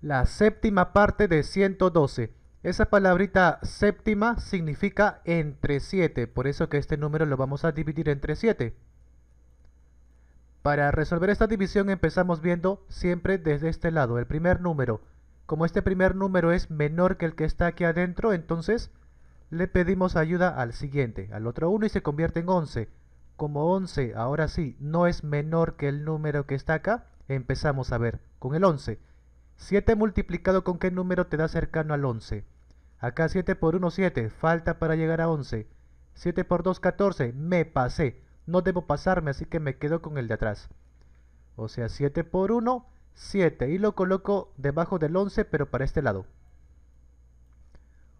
La séptima parte de 112. Esa palabrita séptima significa entre 7, por eso que este número lo vamos a dividir entre 7. Para resolver esta división empezamos viendo siempre desde este lado, el primer número. Como este primer número es menor que el que está aquí adentro, entonces le pedimos ayuda al siguiente, al otro 1 y se convierte en 11. Como 11, ahora sí, no es menor que el número que está acá, empezamos a ver con el 11. 7 multiplicado con qué número te da cercano al 11. Acá 7 por 1, 7. Falta para llegar a 11. 7 por 2, 14. Me pasé. No debo pasarme, así que me quedo con el de atrás. O sea, 7 por 1, 7. Y lo coloco debajo del 11, pero para este lado.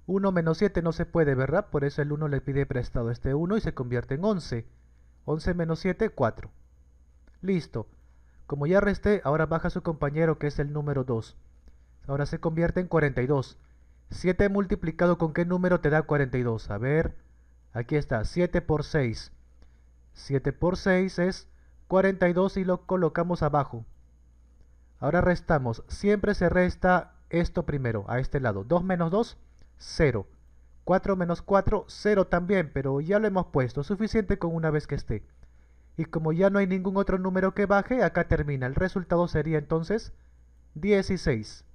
1 menos 7 no se puede, ¿verdad? Por eso el 1 le pide prestado este 1 y se convierte en 11. 11 menos 7, 4. Listo. Como ya resté, ahora baja su compañero que es el número 2. Ahora se convierte en 42. 7 multiplicado con qué número te da 42. A ver, aquí está, 7 por 6. 7 por 6 es 42 y lo colocamos abajo. Ahora restamos. Siempre se resta esto primero, a este lado. 2 menos 2, 0. 4 menos 4, 0 también, pero ya lo hemos puesto. Suficiente con una vez que esté. Y como ya no hay ningún otro número que baje, acá termina. El resultado sería entonces 16.